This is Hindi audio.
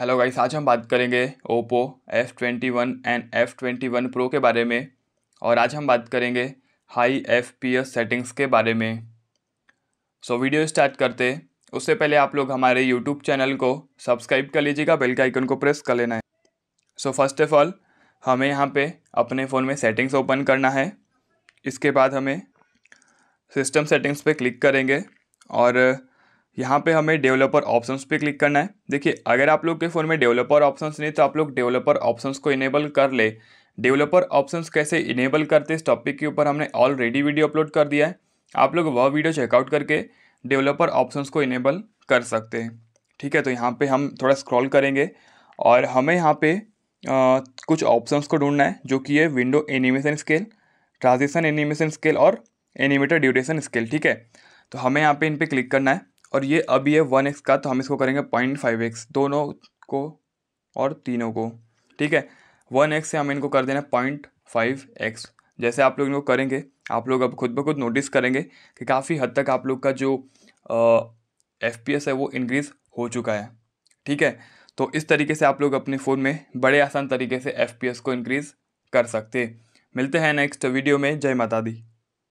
हेलो गाइस आज हम बात करेंगे Oppo F twenty one and F twenty one pro के बारे में और आज हम बात करेंगे high F P S settings के बारे में सो so, वीडियो स्टार्ट करते उससे पहले आप लोग हमारे यूट्यूब चैनल को सब्सक्राइब कर लीजिएगा बेल के आइकन को प्रेस कर लेना है सो फर्स्ट ऑफ ऑल हमें यहाँ पे अपने फ़ोन में सेटिंग्स ओपन करना है इसके बाद हमें सिस्टम सेटिंग्स पे क्लिक करेंगे और यहाँ पे हमें डेवलपर ऑप्शंस पे क्लिक करना है देखिए अगर आप लोग के फ़ोन में डेवलपर ऑप्शंस नहीं तो आप लोग डेवलपर ऑप्शंस को इनेबल कर ले डेवलपर ऑप्शंस कैसे इनेबल करते इस टॉपिक के ऊपर हमने ऑलरेडी वीडियो अपलोड कर दिया है आप लोग वह वीडियो चेकआउट करके डेवलपर ऑप्शंस को इनेबल कर सकते हैं ठीक है तो यहाँ पर हम थोड़ा स्क्रॉल करेंगे और हमें यहाँ पर कुछ ऑप्शंस को ढूंढना है जो कि है window animation scale transition animation scale और एनिमेटर ड्यूरेशन स्केल ठीक है तो हमें यहाँ पे इन पर क्लिक करना है और ये अभी है वन एक्स का तो हम इसको करेंगे पॉइंट फाइव एक्स दोनों को और तीनों को ठीक है वन एक्स से हम इनको कर देना पॉइंट फाइव एक्स जैसे आप लोग इनको करेंगे आप लोग अब खुद ब खुद नोटिस करेंगे कि काफ़ी हद तक आप लोग का जो एफ पी एस है वो इनक्रीज़ हो चुका है ठीक है तो इस तरीके से आप लोग अपने फ़ोन में बड़े आसान तरीके से एफ पी एस को इनक्रीज़ कर सकते मिलते हैं नेक्स्ट वीडियो में जय माता दी